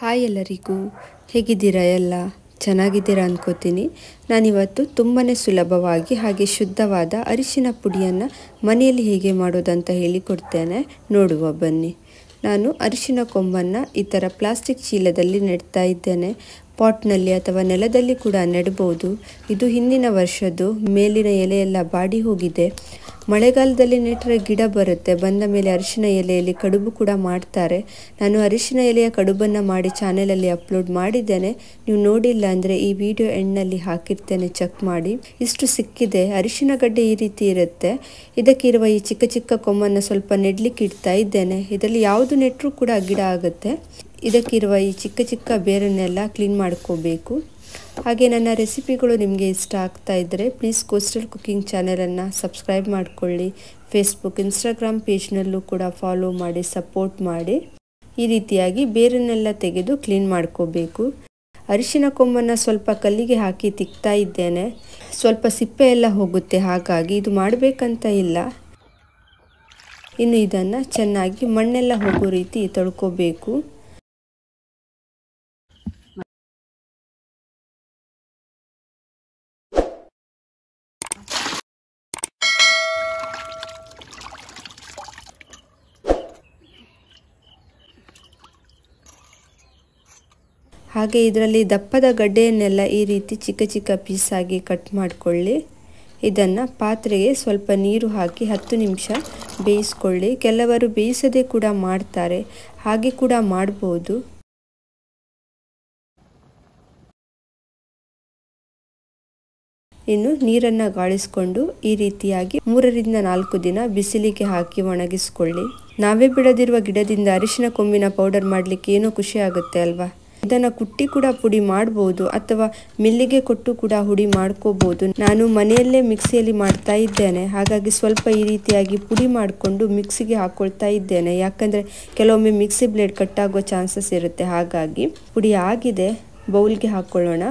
hi ಎಲ್ಲರಿಗೂ ಹೇಗಿದ್ದೀರಾ ಎಲ್ಲ ಚೆನ್ನಾಗಿದ್ದೀರಾ ಅಂದ್ಕೋತೀನಿ ನಾನಿವತ್ತು ತುಂಬಾ ಸುಲಭವಾಗಿ ಹಾಗೆ ಶುದ್ಧವಾದ ಅರಿಶಿನ ಪುಡಿಯನ್ನು ಮನೆಯಲ್ಲಿ ಹೇಗೆ ಮಾಡೋದಂತ ಹೇಳಿಕೊಡ್ತೇನೆ ನೋಡುವ ಬನ್ನಿ ನಾನು ಅರಿಶಿನ ಕೊಂಬನ್ನು ಈ ಥರ ಪ್ಲಾಸ್ಟಿಕ್ ಚೀಲದಲ್ಲಿ ನೆಡ್ತಾ ಇದ್ದೇನೆ ಪಾಟ್ನಲ್ಲಿ ಅಥವಾ ನೆಲದಲ್ಲಿ ಕೂಡ ನೆಡ್ಬೋದು ಇದು ಹಿಂದಿನ ವರ್ಷದ್ದು ಮೇಲಿನ ಎಲೆಯೆಲ್ಲ ಬಾಡಿ ಹೋಗಿದೆ ಮಳೆಗಾಲದಲ್ಲಿ ನೆಟ್ಟರೆ ಗಿಡ ಬರುತ್ತೆ ಬಂದ ಮೇಲೆ ಅರಿಶಿನ ಎಲೆಯಲ್ಲಿ ಕಡುಬು ಕೂಡ ಮಾಡ್ತಾರೆ ನಾನು ಅರಿಶಿನ ಎಲೆಯ ಕಡುಬನ್ನು ಮಾಡಿ ಚಾನೆಲಲ್ಲಿ ಅಪ್ಲೋಡ್ ಮಾಡಿದ್ದೇನೆ ನೀವು ನೋಡಿಲ್ಲ ಅಂದರೆ ಈ ವಿಡಿಯೋ ಎಂಡ್ನಲ್ಲಿ ಹಾಕಿರ್ತೇನೆ ಚೆಕ್ ಮಾಡಿ ಇಷ್ಟು ಸಿಕ್ಕಿದೆ ಅರಿಶಿನ ಗಡ್ಡೆ ಈ ರೀತಿ ಇರುತ್ತೆ ಇದಕ್ಕಿರುವ ಈ ಚಿಕ್ಕ ಚಿಕ್ಕ ಕೊಮ್ಮನ್ನು ಸ್ವಲ್ಪ ನೆಡ್ಲಿಕ್ಕೆ ಇಡ್ತಾ ಇದ್ದೇನೆ ಇದರಲ್ಲಿ ಯಾವುದು ನೆಟ್ಟರೂ ಕೂಡ ಗಿಡ ಆಗುತ್ತೆ ಇದಕ್ಕಿರುವ ಈ ಚಿಕ್ಕ ಚಿಕ್ಕ ಬೇರನ್ನೆಲ್ಲ ಕ್ಲೀನ್ ಮಾಡ್ಕೋಬೇಕು ಹಾಗೆ ನನ್ನ ರೆಸಿಪಿಗಳು ನಿಮಗೆ ಇಷ್ಟ ಆಗ್ತಾ ಇದ್ದರೆ ಪ್ಲೀಸ್ ಕೋಸ್ಟಲ್ ಕುಕ್ಕಿಂಗ್ ಚಾನೆಲನ್ನು ಸಬ್ಸ್ಕ್ರೈಬ್ ಮಾಡಿಕೊಳ್ಳಿ ಫೇಸ್ಬುಕ್ ಇನ್ಸ್ಟಾಗ್ರಾಮ್ ಪೇಜ್ನಲ್ಲೂ ಕೂಡ ಫಾಲೋ ಮಾಡಿ ಸಪೋರ್ಟ್ ಮಾಡಿ ಈ ರೀತಿಯಾಗಿ ಬೇರನ್ನೆಲ್ಲ ತೆಗೆದು ಕ್ಲೀನ್ ಮಾಡ್ಕೋಬೇಕು ಅರಿಶಿನ ಕೊಂಬನ್ನು ಸ್ವಲ್ಪ ಕಲ್ಲಿಗೆ ಹಾಕಿ ತಿಕ್ತಾ ಇದ್ದೇನೆ ಸ್ವಲ್ಪ ಸಿಪ್ಪೆ ಎಲ್ಲ ಹೋಗುತ್ತೆ ಹಾಗಾಗಿ ಇದು ಮಾಡಬೇಕಂತ ಇಲ್ಲ ಇನ್ನು ಇದನ್ನು ಚೆನ್ನಾಗಿ ಮಣ್ಣೆಲ್ಲ ಹೋಗೋ ರೀತಿ ತೊಳ್ಕೋಬೇಕು ಹಾಗೆ ಇದರಲ್ಲಿ ದಪ್ಪದ ಗಡ್ಡೆಯನ್ನೆಲ್ಲ ಈ ರೀತಿ ಚಿಕ್ಕ ಚಿಕ್ಕ ಪೀಸಾಗಿ ಕಟ್ ಮಾಡಿಕೊಳ್ಳಿ ಇದನ್ನು ಪಾತ್ರೆಗೆ ಸ್ವಲ್ಪ ನೀರು ಹಾಕಿ ಹತ್ತು ನಿಮಿಷ ಬೇಯಿಸ್ಕೊಳ್ಳಿ ಕೆಲವರು ಬೇಯಿಸದೆ ಕೂಡ ಮಾಡ್ತಾರೆ ಹಾಗೆ ಕೂಡ ಮಾಡ್ಬೋದು ಇನ್ನು ನೀರನ್ನು ಗಾಳಿಸಿಕೊಂಡು ಈ ರೀತಿಯಾಗಿ ಮೂರರಿಂದ ನಾಲ್ಕು ದಿನ ಬಿಸಿಲಿಗೆ ಹಾಕಿ ಒಣಗಿಸ್ಕೊಳ್ಳಿ ನಾವೇ ಬಿಡದಿರುವ ಗಿಡದಿಂದ ಅರಿಶಿನ ಕೊಂಬಿನ ಪೌಡರ್ ಮಾಡಲಿಕ್ಕೆ ಏನೋ ಖುಷಿ ಆಗುತ್ತೆ ಅಲ್ವಾ ಇದನ್ನು ಕುಟ್ಟಿ ಕೂಡ ಪುಡಿ ಮಾಡ್ಬೋದು ಅಥವಾ ಮಿಲ್ಲಿಗೆ ಕೊಟ್ಟು ಕೂಡ ಹುಡಿ ಮಾಡ್ಕೋಬೋದು ನಾನು ಮನೆಯಲ್ಲೇ ಮಿಕ್ಸಿಯಲ್ಲಿ ಮಾಡ್ತಾ ಇದ್ದೇನೆ ಹಾಗಾಗಿ ಸ್ವಲ್ಪ ಈ ರೀತಿಯಾಗಿ ಪುಡಿ ಮಾಡಿಕೊಂಡು ಮಿಕ್ಸಿಗೆ ಹಾಕ್ಕೊಳ್ತಾ ಇದ್ದೇನೆ ಯಾಕಂದರೆ ಕೆಲವೊಮ್ಮೆ ಮಿಕ್ಸಿ ಬ್ಲೇಡ್ ಕಟ್ಟಾಗೋ ಚಾನ್ಸಸ್ ಇರುತ್ತೆ ಹಾಗಾಗಿ ಪುಡಿ ಆಗಿದೆ ಬೌಲ್ಗೆ ಹಾಕ್ಕೊಳ್ಳೋಣ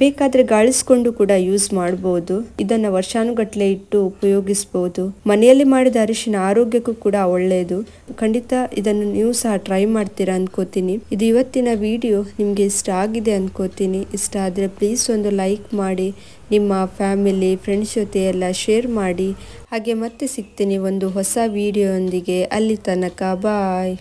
ಬೇಕಾದರೆ ಗಾಳಿಸ್ಕೊಂಡು ಕೂಡ ಯೂಸ್ ಮಾಡಬಹುದು ಇದನ್ನ ವರ್ಷಾನುಗಟ್ಲೆ ಇಟ್ಟು ಉಪಯೋಗಿಸಬಹುದು ಮನೆಯಲ್ಲಿ ಮಾಡಿದ ಅರಿಶಿನ ಆರೋಗ್ಯಕ್ಕೂ ಕೂಡ ಒಳ್ಳೆಯದು ಖಂಡಿತ ಇದನ್ನು ನೀವು ಸಹ ಟ್ರೈ ಮಾಡ್ತೀರಾ ಅನ್ಕೋತೀನಿ ಇದು ಇವತ್ತಿನ ವಿಡಿಯೋ ನಿಮಗೆ ಇಷ್ಟ ಆಗಿದೆ ಅನ್ಕೋತೀನಿ ಇಷ್ಟ ಆದರೆ ಪ್ಲೀಸ್ ಒಂದು ಲೈಕ್ ಮಾಡಿ ನಿಮ್ಮ ಫ್ಯಾಮಿಲಿ ಫ್ರೆಂಡ್ಸ್ ಜೊತೆ ಎಲ್ಲ ಶೇರ್ ಮಾಡಿ ಹಾಗೆ ಮತ್ತೆ ಸಿಗ್ತೀನಿ ಒಂದು ಹೊಸ ವಿಡಿಯೋ ಅಲ್ಲಿ ತನಕ ಬಾಯ್